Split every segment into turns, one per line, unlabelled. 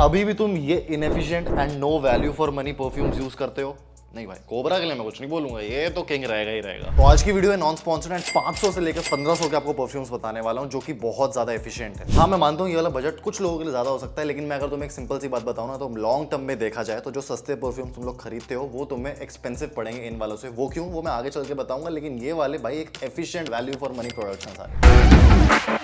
अभी भी तुम ये inefficient and no value for money perfumes use करते हो नहीं भाई कोबरा के लिए मैं कुछ नहीं बोलूंगा ये तो किंग रहेगा ही रहेगा तो आज की वीडियो है नॉन स्पॉन्सर्ड एंड 500 से लेकर 1500 के आपको परफ्यूम्स बताने वाला हूँ जो कि बहुत ज्यादा एफिशिएंट है हाँ मैं मानता हूँ ये वाला बजट कुछ लोगों के लिए ज्यादा हो सकता है लेकिन मैं अगर तुम्हें एक सिंपल सी बात बताऊँ ना तो लॉन्ग टर्म में देखा जाए तो जो सस्ते परफ्यूम तुम लोग खरीदते हो वो तुम्हें एक्सपेंसिव पड़ेंगे इन वालों से वो क्यों वो मैं आगे चल के बताऊंगा लेकिन ये वाले भाई एक efficient value for money product सारे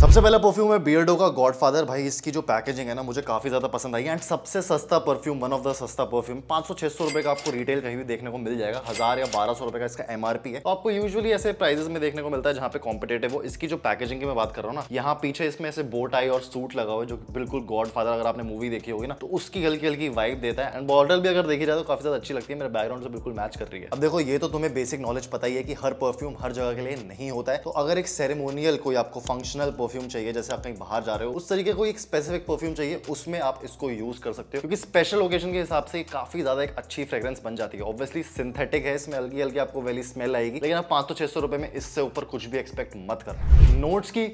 सबसे पहला परफ्यूम है बियर्डो का गॉडफादर भाई इसकी जो पैकेजिंग है ना मुझे काफ़ी ज़्यादा पसंद आई एंड सबसे सस्ता परफ्यूम वन ऑफ द सस्ता परफ्यूम 500 सौ रुपए का आपको रिटेल कहीं भी देखने को मिल जाएगा हज़ार या बारह सौ रुपये का इसका एमआरपी है तो आपको यूजुअली ऐसे प्राइजेस में देखने को मिलता है जहां पे कॉम्पिटेटिव हो इसकी जो पैकेजिंग की मैं बात कर रहा हूँ ना यहाँ पीछे इसमें ऐसे बोट आई और सूट लगा हुआ है जो बिल्कुल गॉड अगर आपने मूवी देखी होगी ना तो उसकी हल्की हल्की वाइब देता है एंड बॉर्डर भी अगर देखी जाए तो काफ़ी ज़्यादा अच्छी लगती है मेरे बैकग्राउंड से बिल्कुल मैच कर रही है अब देखो ये तो तुम्हें बेसिक नॉलेज पता ही है कि हर परफ्यूम हर जगह के लिए नहीं होता है तो अगर एक सेरेमोनियल कोई आपको फंक्शनल परफ्यूम चाहिए जैसे आप कहीं बाहर जा रहे हो उस तरीके को एक स्पेसिफिक परफ्यूम चाहिए उसमें आप इसको यूज कर सकते हो क्योंकि स्पेशल ओकेजन के हिसाब से काफी ज्यादा एक अच्छी फ्रेग्रेंस बन जाती है ऑब्वियसली सिंथेटिक है इसमें हल्की हल्की आपको वैली स्मेल आएगी लेकिन आप पांच सौ छह सौ रुपए में इससे ऊपर कुछ भी एक्सपेक्ट मत कर नोट्स की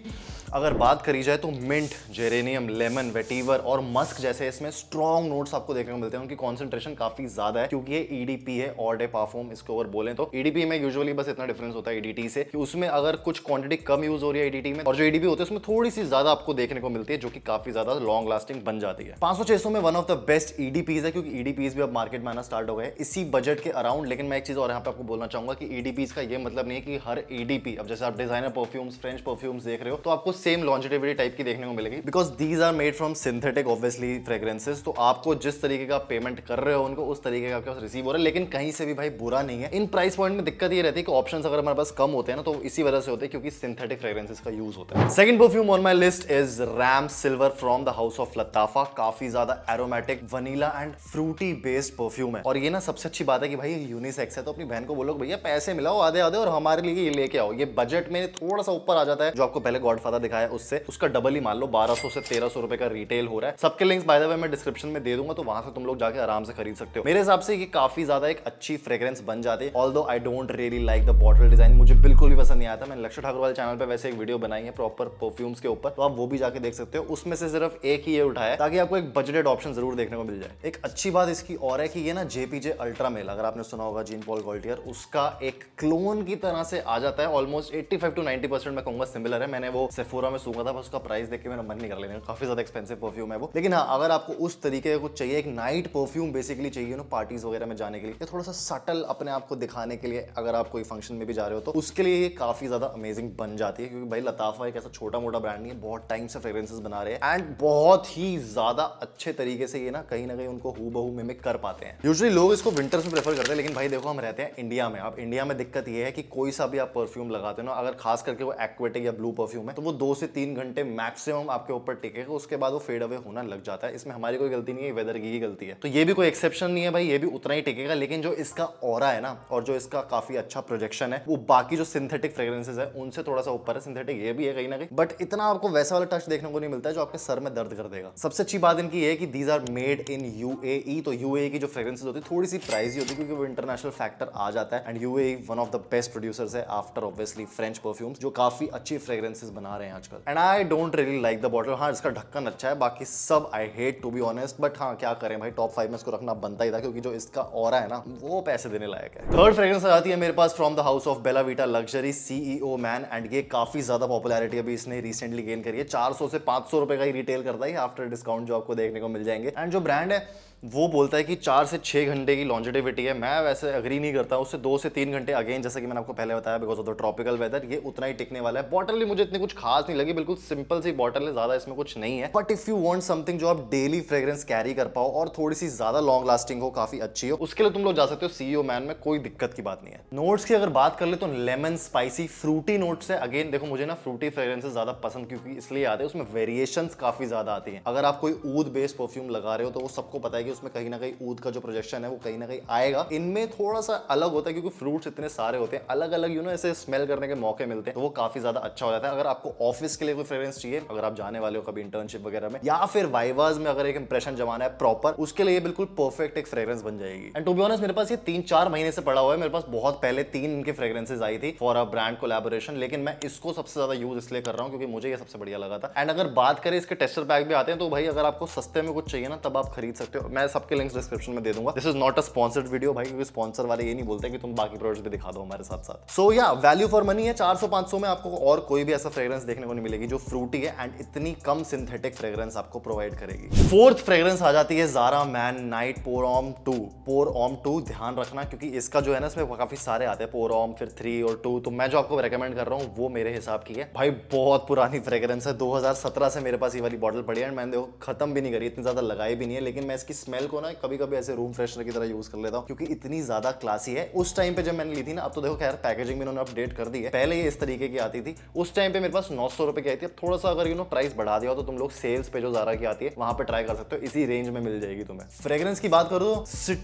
अगर बात करी जाए तो मिंट जेरेनियम लेमन वेटीवर और मस्क जैसे इसमें स्ट्रॉन्ग नोट्स आपको देखने को मिलते हैं उनकी कॉन्सेंट्रेशन काफी ज्यादा है क्योंकि ये ईडीपी e है और डे परफॉर्म इसको अगर बोले तो ईडीपी e में यूजली बस इतना डिफरेंस होता है ईडीटी e से कि उसमें अगर कुछ क्वांटिटी कम यूज हो रही है ईडीटी में और जो ईडीपी होती है उसमें थोड़ी सी ज्यादा आपको देखने को मिलती है जो कि काफी ज्यादा लॉन्ग लास्टिंग बन जाती है पांच सौ में one of the best EDPs है क्योंकि ईडीपीज भी अब मार्केट में आना स्टार्ट हो गए इसी बजट के अराउंड लेकिन मैं एक चीज और यहाँ पे आपको बोलना चाहूंगा कि ईडीपीज का ये मतलब नहीं है कि हर ईडीपी अब जैसे आप डिजाइनर परफ्यूम्स फ्रेंच परफ्यूम्स देख रहे हो तो आपको सेम लॉन्जिटिविटी टाइप की देखने को मिलेगी because these are made from synthetic obviously fragrances तो आपको जिस तरीके का पेमेंट कर रहे हो उनको उस तरीके का आपके रिसीव हो रहा है लेकिन कहीं से भी भाई बुरा नहीं है इन प्राइस पॉइंट में दिक्कत ये रहती है कि ऑप्शन अगर हमारे पास कम होते हैं ना तो इसी वजह से होते हैं क्योंकि सिंथेटिक फ्रेग्रेंसेस का यूज होता है second perfume on my list is Ramz Silver from the house of Lattafa काफी ज्यादा aromatic vanilla and fruity based perfume है और ये ना सबसे अच्छी बात है कि भाई यूनिसेक्स है तो अपनी बहन को बोलो भैया पैसे मिलाओ आधे आधे और हमारे लिए ये लेके आओ ये बजट में थोड़ा सा ऊपर आ जाता है जो आपको पहले गॉडफादर दिखाया उससे उसका डबल ही मान लो 1200 से 1300 रुपए का रिटेल हो रहा है सबके लिंक्स बाय द वे मैं डिस्क्रिप्शन में दे दूंगा तो वहां से तुम लोग जाकर आराम से खरीद सकते हो मेरे हिसाब से ये काफी ज्यादा एक अच्छी फ्रेग्रेंस बन जाती है although I don't really like the bottle design मुझे बिल्कुल भी पसंद नहीं आता मैंने लक्ष्य ठाकुर वाले चैनल पर वैसे एक वीडियो बनाई है प्रॉपर परफ्यूम्स के ऊपर तो आप वो भी जाके देख सकते हो उसमें से सिर्फ एक ही ये उठाया ताकि आपको एक बजटेड ऑप्शन जरूर देखने को मिल जाए एक अच्छी बात इसकी और है कि ये ना जेपीजे अल्ट्रा मेल अगर आपने सुना होगा जीन पॉल गोल्टियर उसका एक क्लोन की तरह से आ जाता है ऑलमोस्ट 85 टू 90 परसेंट मैं कहूंगा सिमिलर है मैंने वो सिर्फ सेफोरा में सूखा था बस उसका प्राइस देख के मेरा मन नहीं कर लेने काफी ज्यादा एक्सपेंसिव परफ्यूम है वो लेकिन हाँ अगर आपको उस तरीके का कुछ चाहिए एक नाइट परफ्यूम बेसिकली चाहिए ना पार्टीज वगैरह में जाने के लिए थोड़ा सा सटल अपने आप को दिखाने के लिए अगर आप कोई फंक्शन में भी जा रहे हो तो उसके लिए ये काफी ज्यादा अमेजिंग बन जाती है क्योंकि भाई लताफा एक ऐसा छोटा मोटा ब्रांड नहीं है बहुत टाइम से फ्रेग्रेंसेस बना रहे हैं एंड बहुत ही ज्यादा अच्छे तरीके से ये ना कहीं ना कहीं उनको हु बहु मेमिक कर पाते हैं यूजली लोग इसको विंटर्स में प्रेफर करते हैं लेकिन भाई देखो हम रहते हैं इंडिया में अब इंडिया में दिक्कत ये है कि कोई सा भी आप परफ्यूम लगाते हो ना अगर खास करके वो एक्वेटिक या ब्लू परफ्यूम है तो वो दो से तीन घंटे मैक्सिमम आपके ऊपर टिकेगा तो उसके बाद वो फेड अवे होना लग जाता है इसमें हमारी कोई गलती नहीं है वेदर की ही गलती है तो ये भी कोई एक्सेप्शन नहीं है भाई ये भी उतना ही टिकेगा लेकिन जो इसका और है ना और जो इसका काफी अच्छा प्रोजेक्शन है वो बाकी जो सिंथेटिक फ्रेग्रेंसेज है उनसे थोड़ा सा ऊपर है सिंथेटिक ये भी है कहीं ना कहीं बट इतना आपको वैसा वाला टच देखने को नहीं मिलता है जो आपके सर में दर्द कर देगा सबसे अच्छी बात इनकी है कि these are made in U तो यू e की जो फ्रेग्रेंसेज होती है थोड़ी सी प्राइस होती है क्योंकि वो इंटरनेशनल फैक्टर आ जाता है and U one of the best producers है आफ्टर ऑब्वियसली फ्रेंच परफ्यूम्स जो काफी अच्छी फ्रेग्रेंसेज बना रहे हैं हैं आजकल and I don't really like the bottle हाँ इसका ढक्कन अच्छा है बाकी सब I hate to be honest but हाँ क्या करें भाई टॉप फाइव में इसको रखना बनता ही था क्योंकि जो इसका और है ना वो पैसे देने लायक है थर्ड फ्रेग्रेंस आती है मेरे पास from the house of Bellavita luxury CEO man and ये काफी ज्यादा पॉपुलरिटी अभी इसने रिसेंटली गेन करी है चार से पांच रुपए का ही रिटेल करता है आफ्टर डिस्काउंट जो आपको देखने को मिल जाएंगे एंड जो ब्रांड है वो बोलता है कि चार से छः घंटे की लॉन्जिटिविटी है मैं वैसे अग्री नहीं करता उससे दो से तीन घंटे अगेन जैसे कि मैंने आपको पहले बताया because of the tropical weather ये उतना ही टिकने वाला है बॉटल भी मुझे इतनी कुछ खास नहीं लगी बिल्कुल सिंपल सी बॉटल है ज़्यादा इसमें कुछ नहीं है but if you want something जो आप डेली फ्रेग्रेंस कैरी कर पाओ और थोड़ी सी ज़्यादा लॉन्ग लास्टिंग हो काफ़ी अच्छी हो उसके लिए तुम लोग जा सकते हो ओ मैन e में कोई दिक्कत की बात नहीं है नोट्स की अगर बात कर ले तो लेमन स्पाइसी फ्रूटी नोट्स है अगेन देखो मुझे ना फ्रूटी फ्रेग्रेंस ज़्यादा पसंद क्योंकि इसलिए आते हैं उसमें वेरिएशन काफ़ी ज़्यादा आती है अगर आप कोई ऊद बेस्ड परफ्यूम लगा रहे हो तो वो सबको पता है कि उसमें कहीं ना कहीं ऊद का जो प्रोजेक्शन है वो कहीं ना कहीं आएगा इनमें थोड़ा सा अलग होता है क्योंकि फ्रूट्स इतने सारे होते हैं अलग अलग यू नो ऐसे स्मेल करने के मौके मिलते हैं तो वो काफी ज्यादा अच्छा हो जाता है अगर आपको ऑफिस के लिए कोई फ्रेग्रेंस चाहिए अगर आप जाने वाले हो कभी इंटर्नशिप वगैरह में या फिर वाइवाज में अगर एक इंप्रेशन जमाना है प्रॉपर उसके लिए बिल्कुल परफेक्ट एक फ्रेग्रेंस बन जाएगी एंड टू बी ऑनस्ट मेरे पास ये तीन चार महीने से पड़ा हुआ है मेरे पास बहुत पहले तीन इनके फ्रेग्रेंसेज आई थी फॉर अ ब्रांड कोलेबोरेशन लेकिन मैं इसको सबसे ज्यादा यूज इसलिए कर रहा हूँ क्योंकि मुझे ये सबसे बढ़िया लगा था एंड अगर बात करें इसके टेस्टर बैग भी आते हैं तो भाई अगर आपको सस्ते में कुछ चाहिए ना तब आप खरीद सकते हो मैं मैं सबके लिंक्स डिस्क्रिप्शन में दे दूंगा this is not a sponsored video भाई क्योंकि स्पॉन्सर वाले ये नहीं बोलते कि तुम बाकी प्रोडक्ट्स भी दिखा दो हमारे साथ साथ सो या वैल्यू फॉर मनी है चार सौ में आपको और कोई भी ऐसा फ्रेग्रेंस देखने को नहीं मिलेगी जो फ्रूटी है एंड इतनी कम सिंथेटिक फ्रेग्रेंस आपको प्रोवाइड करेगी फोर्थ फ्रेग्रेंस आ जाती है Zara man night pour homme two pour homme two ध्यान रखना क्योंकि इसका जो है ना इसमें काफी सारे आते हैं पोर ऑम फिर थ्री और टू तो मैं जो आपको रिकमेंड कर रहा हूँ वो मेरे हिसाब की है भाई बहुत पुरानी फ्रेग्रेंस है दो से मेरे पास ये वाली बॉटल पड़ी है एंड मैंने देखो खत्म भी नहीं करी इतनी ज्यादा लगाई भी नहीं है लेकिन मैं इसकी स्मेल को ना कभी कभी ऐसे रूम फ्रेशनर की तरह यूज कर लेता हूँ क्योंकि इतनी ज्यादा क्लासी है उस टाइम पे जब मैंने ली थी ना अब तो देखो खैर पैकेजिंग में उन्होंने अपडेट कर दी है पहले ये इस तरीके की आती थी उस टाइम पे मेरे पास नौ सौ रुपए की आई थी थोड़ा सा अगर यू नो प्राइस बढ़ा दिया तो तुम लोग सेल्स पे जो ज्यादा की आती है वहां पर ट्राई कर सकते हो इसी रेंज में मिल जाएगी तुम्हें फ्रेग्रेंस की बात करो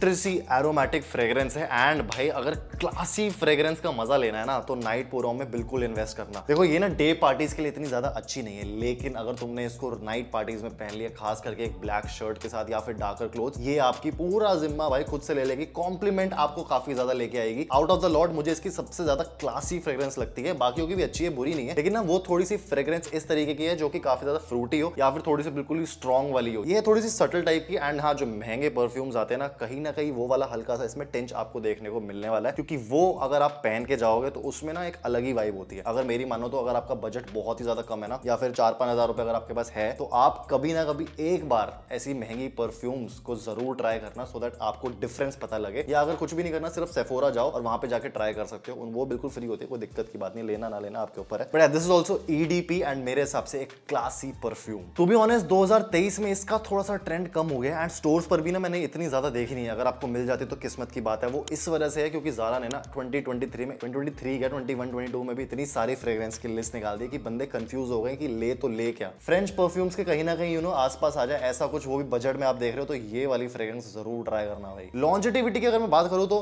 तो एरोमेटिक फ्रेग्रेंस है एंड भाई अगर क्लासी फ्रेग्रेंस का मजा लेना है ना तो नाइट पोराओ में बिल्कुल इन्वेस्ट करना देखो ये ना डे पार्टीज के लिए इतनी ज्यादा अच्छी नहीं है लेकिन अगर तुमने इसको नाइट पार्टीज में पहन लिया खास करके एक ब्लैक शर्ट के साथ या फिर डार्कर क्लोथ ये आपकी पूरा जिम्मा भाई खुद से ले लेगी कॉम्प्लीमेंट आपको काफी ज्यादा लेके आएगी आउट ऑफ द लॉट मुझे इसकी सबसे ज्यादा क्लासी फ्रेग्रेंस लगती है बाकी की भी अच्छी है बुरी नहीं है लेकिन ना वो थोड़ी सी फ्रेग्रेंस इस तरीके की है जो कि काफी ज्यादा फ्रूटी हो या फिर थोड़ी सी बिल्कुल ही स्ट्रॉन्ग वाली हो ये थोड़ी सी सटल टाइप की एंड हाँ जो महंगे परफ्यूम्स आते हैं ना कहीं ना कहीं वो वाला हल्का सा इसमें टेंच आपको देखने को मिलने वाला है क्योंकि वो अगर आप पहन के जाओगे तो उसमें ना एक अलग ही वाइब होती है अगर मेरी मानो तो अगर आपका बजट बहुत ही ज्यादा कम है ना या फिर चार पांच हजार रुपए अगर आपके पास है तो आप कभी ना कभी एक बार ऐसी महंगी परफ्यूम्स को जरूर ट्राई करना सो so दैट आपको डिफरेंस पता लगे या अगर कुछ भी नहीं करना सिर्फ सेफोरा जाओ और वहां पे जाकर ट्राई कर सकते हो वो बिल्कुल फ्री होते हैं कोई दिक्कत की बात नहीं लेना ना लेना आपके ऊपर है but this is also EDP and मेरे हिसाब से एक classy perfume to be honest though में इसका थोड़ा सा ट्रेंड कम हो गया एंड स्टोर्स पर भी ना मैंने इतनी ज्यादा देखी नहीं है अगर आपको मिल जाती तो किस्मत की बात है वो इस वजह से है क्योंकि जारा ने ना 2023 में 2023 या ट्वेंटी 22 में भी इतनी सारी फ्रेग्रेंस की लिस्ट निकाल दी कि बंदे कंफ्यूज हो गए कि ले तो ले क्या फ्रेंच परफ्यूम्स के कहीं ना कहीं यू नो आसपास आ जाए ऐसा कुछ वो भी बजट में आप देख रहे हो तो ये वाली फ्रेग्रेंस ज़रूर ट्राई करना भाई लॉन्जिटिविटी की अगर मैं बात करूँ तो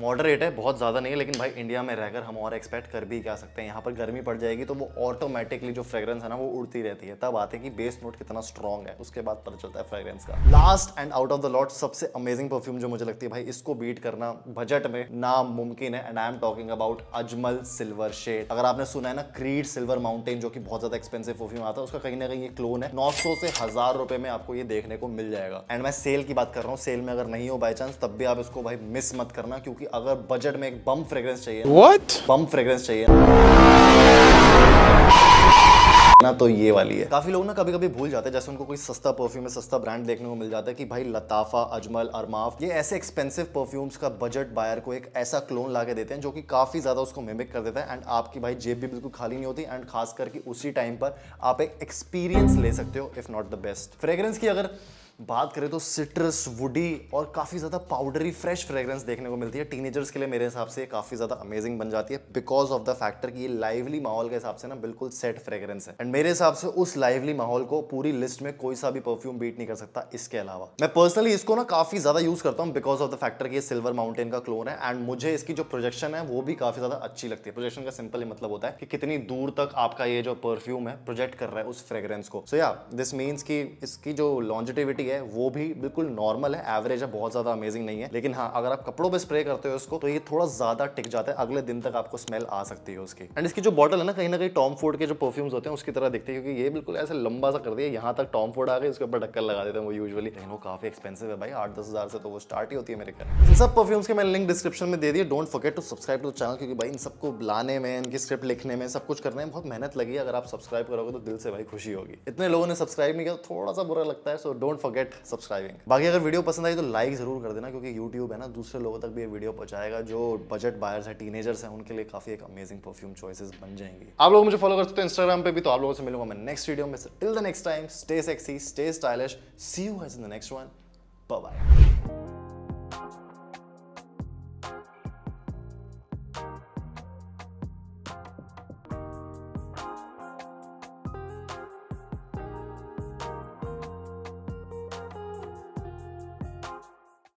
मॉडरेट है बहुत ज़्यादा नहीं है लेकिन भाई इंडिया में रहकर हम और एक्सपेक्ट कर भी क्या सकते हैं यहाँ पर गर्मी पड़ जाएगी तो वो ऑटोमेटिकली जो फ्रेग्रेंस है ना वो उड़ती रहती है तब आते हैं कि बेस नोट कितना स्ट्रॉन्ग है उसके बाद पता चलता है फ्रेग्रेंस का last and out of the lot सबसे अमेजिंग परफ्यूम जो मुझे लगती है भाई इसको बीट करना बजट में नामुमकिन है and I am talking about Ajmal silver shade अगर आपने सुना है ना क्रीड सिल्वर माउंटेन जो कि बहुत ज्यादा एक्सपेंसिव परफ्यूम आता है उसका कहीं ना कहीं ये क्लोन है 900 से हजार रुपए में आपको ये देखने को मिल जाएगा एंड मैं सेल की बात कर रहा हूँ सेल में अगर नहीं हो बाई चांस तब भी आप इसको भाई मिस मत करना क्योंकि अगर बजट में एक बम फ्रेग्रेंस चाहिए What? बम फ्रेग्रेंस चाहिए ना तो ये वाली है काफी लोग ना कभी कभी भूल जाते हैं जैसे उनको कोई सस्ता परफ्यूम या सस्ता ब्रांड देखने को मिल जाता है कि भाई लताफा अजमल अरमाफ ये ऐसे एक्सपेंसिव परफ्यूम्स का बजट बायर को एक ऐसा क्लोन ला देते हैं जो कि काफी ज्यादा उसको मेमिक कर देता है एंड आपकी भाई जेब भी बिल्कुल खाली नहीं होती एंड खास करके उसी टाइम पर आप एक एक्सपीरियंस ले सकते हो if not the best fragrance की अगर बात करें तो सिट्रस वुडी और काफ़ी ज़्यादा पाउडरी फ्रेश फ्रेगरेंस देखने को मिलती है टीनेजर्स के लिए मेरे हिसाब से काफ़ी ज़्यादा अमेजिंग बन जाती है बिकॉज ऑफ द फैक्टर कि ये लाइवली माहौल के हिसाब से ना बिल्कुल सेट फ्रेगरेंस है एंड मेरे हिसाब से उस लाइवली माहौल को पूरी लिस्ट में कोई सा भी परफ्यूम बीट नहीं कर सकता इसके अलावा मैं पर्सनली इसको ना काफ़ी ज़्यादा यूज़ करता हूँ बिकॉज ऑफ द फैक्टर कि ये सिल्वर माउंटेन का क्लोन है एंड मुझे इसकी जो प्रोजेक्शन है वो भी काफ़ी ज़्यादा अच्छी लगती है प्रोजेक्शन का सिंपल ही मतलब होता है कि कितनी दूर तक आपका ये जो परफ्यूम है प्रोजेक्ट कर रहा है उस फ्रेगरेंस को सो या दिस मीन्स कि इसकी जो लॉन्जिटिविटी रही है वो भी बिल्कुल नॉर्मल है एवरेज है बहुत ज़्यादा अमेजिंग नहीं है लेकिन हाँ अगर आप कपड़ों पर स्प्रे करते हो उसको तो ये थोड़ा ज़्यादा टिक जाता है अगले दिन तक आपको स्मेल आ सकती है उसकी एंड इसकी जो बॉटल है ना कहीं ना कहीं टॉम फोर्ड के जो परफ्यूम्स होते हैं उसकी तरह दिखते हैं क्योंकि ये बिल्कुल ऐसे लंबा सा कर दिया यहाँ तक टॉम फोर्ड आ गए उसके ऊपर ढक्कन लगा देते हैं वो यूजली लेकिन वो काफ़ी एक्सपेंसिव है भाई आठ दस हज़ार से तो वो स्टार्ट ही होती है मेरे घर इन सब परफ्यूम्स के मैंने लिंक डिस्क्रिप्शन में दे दिए don't forget to subscribe to channel क्योंकि भाई इन सबको लाने में इनकी स्क्रिप्ट लिखने में सब कुछ करने में बहुत मेहनत लगी अगर आप सब्सक्राइब करोगे तो दिल से भाई खुशी होगी इतने लोगों ने सब्सक्राइब नहीं किया तो थोड़ा सा बुरा लगता है so don't forget forget subscribing बाकी अगर वीडियो पसंद आई तो लाइक जरूर कर देना क्योंकि यूट्यूब है ना दूसरे लोगों तक भी ये वीडियो पहुंचाएगा जो बजट बायर्स है टीनेजर्स हैं उनके लिए काफी एक अमेजिंग परफ्यूम चॉइसेस बन जाएंगी आप लोग मुझे फॉलो कर सकते हो इंस्टाग्राम पे भी तो आप लोगों से मिलूंगा मैं नेक्स्ट वीडियो में till the next time stay sexy stay stylish see you has in the next one bye